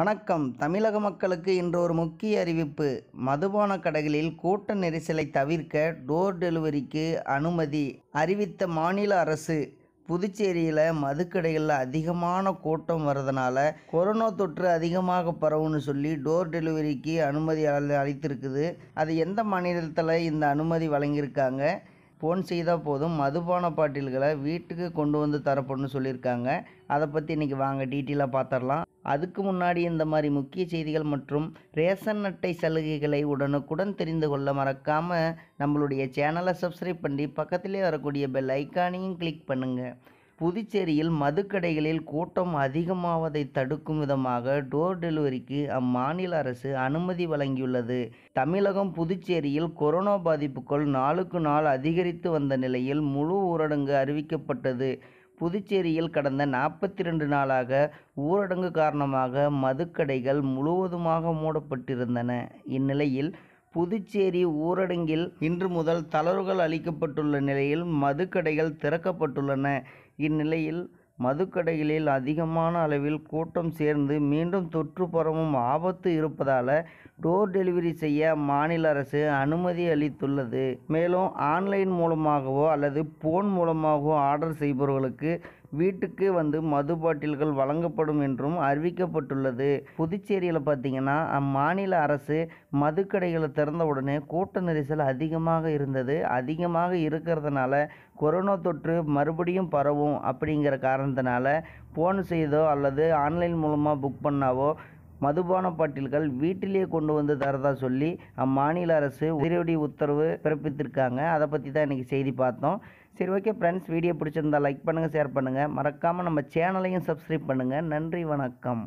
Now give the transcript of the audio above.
வணக்கம் தமிழக மக்களுக்கு இன்று ஒரு முக்கிய அறிவிப்பு மதுபான கடைகளில் கூட்ட நெரிசலை தவிர்க்க டோர் டெலிவரிக்கு அனுமதி அறிவித்த மாநில அரசு புதுச்சேரியில் மதுக்கடைகளில் அதிகமான கூட்டம் வர்றதுனால கொரோனா தொற்று அதிகமாக பரவும்னு சொல்லி டோர் டெலிவரிக்கு அனுமதி அளித்திருக்குது அது எந்த மாநிலத்தில் இந்த அனுமதி வழங்கியிருக்காங்க ஃபோன் செய்தால் போதும் மதுபான பாட்டில்களை வீட்டுக்கு கொண்டு வந்து தரப்படணும்னு சொல்லியிருக்காங்க அதை பற்றி இன்றைக்கி வாங்க டீட்டெயிலாக பார்த்துடலாம் அதுக்கு முன்னாடி இந்த மாதிரி முக்கிய செய்திகள் மற்றும் ரேஷன் அட்டை சலுகைகளை உடனுக்குடன் தெரிந்து கொள்ள மறக்காமல் நம்மளுடைய சேனலை சப்ஸ்கிரைப் பண்ணி பக்கத்திலே வரக்கூடிய பெல் ஐக்கானையும் கிளிக் பண்ணுங்கள் புதுச்சேரியில் மதுக்கடைகளில் கூட்டம் அதிகமாவதை தடுக்கும் விதமாக டோர் டெலிவரிக்கு அம்மாநில அரசு அனுமதி வழங்கியுள்ளது தமிழகம் புதுச்சேரியில் கொரோனா பாதிப்புகள் நாளுக்கு நாள் அதிகரித்து வந்த நிலையில் முழு ஊரடங்கு அறிவிக்கப்பட்டது புதுச்சேரியில் கடந்த நாற்பத்தி ரெண்டு நாளாக ஊரடங்கு காரணமாக மதுக்கடைகள் முழுவதுமாக மூடப்பட்டிருந்தன இந்நிலையில் புதுச்சேரி ஊரடங்கில் இன்று முதல் தளர்வுகள் அளிக்கப்பட்டுள்ள நிலையில் மதுக்கடைகள் திறக்கப்பட்டுள்ளன இந்நிலையில் மதுக்கடைகளில் அதிகமான அளவில் கூட்டம் சேர்ந்து மீண்டும் தொற்று பரவும் ஆபத்து இருப்பதால் டோர் டெலிவரி செய்ய மாநில அரசு அனுமதி அளித்துள்ளது மேலும் ஆன்லைன் மூலமாகவோ அல்லது போன் மூலமாகவோ ஆர்டர் செய்பவர்களுக்கு வீட்டுக்கு வந்து மது பாட்டில்கள் வழங்கப்படும் என்றும் அறிவிக்கப்பட்டுள்ளது புதுச்சேரியில் பார்த்தீங்கன்னா அம்மாநில அரசு மதுக்கடைகளை திறந்த உடனே கூட்ட நெரிசல் அதிகமாக இருந்தது அதிகமாக இருக்கிறதுனால கொரோனா தொற்று மறுபடியும் பரவும் அப்படிங்கிற காரணத்தினால ஃபோன் செய்தோ அல்லது ஆன்லைன் மூலமாக புக் பண்ணாவோ மதுபான பாட்டில்கள் வீட்டிலேயே கொண்டு வந்து தரதா சொல்லி அம்மாநில அரசு உதிரடி உத்தரவு பிறப்பித்திருக்காங்க அதை பற்றி தான் இன்றைக்கி செய்தி பார்த்தோம் சரி ஓகே ஃப்ரெண்ட்ஸ் வீடியோ பிடிச்சிருந்தா லைக் பண்ணுங்கள் ஷேர் பண்ணுங்கள் மறக்காமல் நம்ம சேனலையும் சப்ஸ்கிரைப் பண்ணுங்கள் நன்றி வணக்கம்